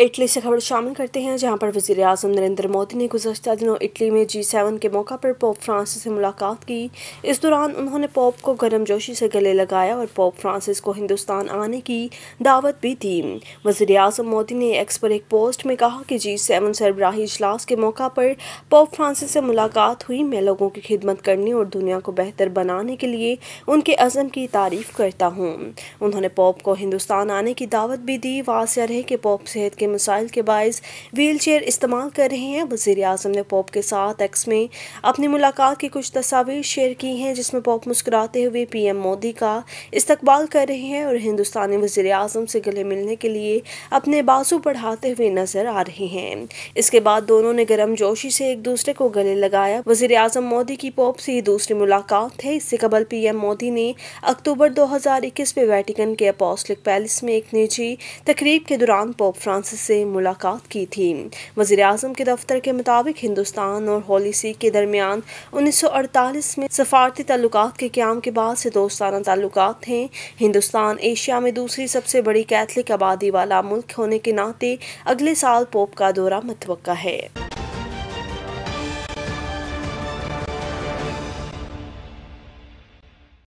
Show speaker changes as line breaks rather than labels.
Italy से खबर शामिल करते हैं जहां पर वजीर अजम नरेंद्र मोदी ने गुजशत दिनों इटली में जी सेवन के मौका पर पोप फ्रांसिस से मुलाकात की इस दौरान उन्होंने पोप को गर्म जोशी से गले लगाया और पोप फ्रांसिस को हिंदुस्तान आने की दावत भी दी वजी अजम मोदी ने एक्स पर एक पोस्ट में कहा कि जी सेवन सरबराही इजलास के मौका पर पोप फ्रांसिस से मुलाकात हुई मैं लोगों की खिदमत करने और दुनिया को बेहतर बनाने के लिए उनके अजम की तारीफ करता हूँ उन्होंने पोप को हिंदुस्तान आने की दावत भी दी वाजिया रहे कि पोप सेहत के मसाइल के बायस व्हील चेयर इस्तेमाल कर रहे हैं वजीर अजम ने पॉप के साथ एक्स में अपनी मुलाकात की कुछ तस्वीर शेयर की हैं जिसमें पॉप मुस्कुराते हुए पी एम मोदी का इस्तबाल कर रहे हैं और हिंदुस्तानी वजीर अजम से गले मिलने के लिए अपने बाजू बढ़ाते हुए नजर आ रहे हैं इसके बाद दोनों ने गर्म जोशी से एक दूसरे को गले लगाया वजीर अजम मोदी की पॉप से ये दूसरी मुलाकात है इससे कबल पी एम मोदी ने अक्टूबर दो हजार इक्कीस में वैटिकन के अपोस्लिक पैलेस में एक निजी तकरीब के दौरान पोप फ्रांसिस से मुलाकात की थी वजी अजम के दफ्तर के मुताबिक हिंदुस्तान और होली के दरमियान उन्नीस सौ अड़तालीस में सफारती तल्लक के क्याम के बाद से दोस्ताना ताल्लुक हैं हिंदुस्तान एशिया में दूसरी सबसे बड़ी कैथलिक आबादी वाला मुल्क होने के नाते अगले साल पोप का दौरा मतवक़ा है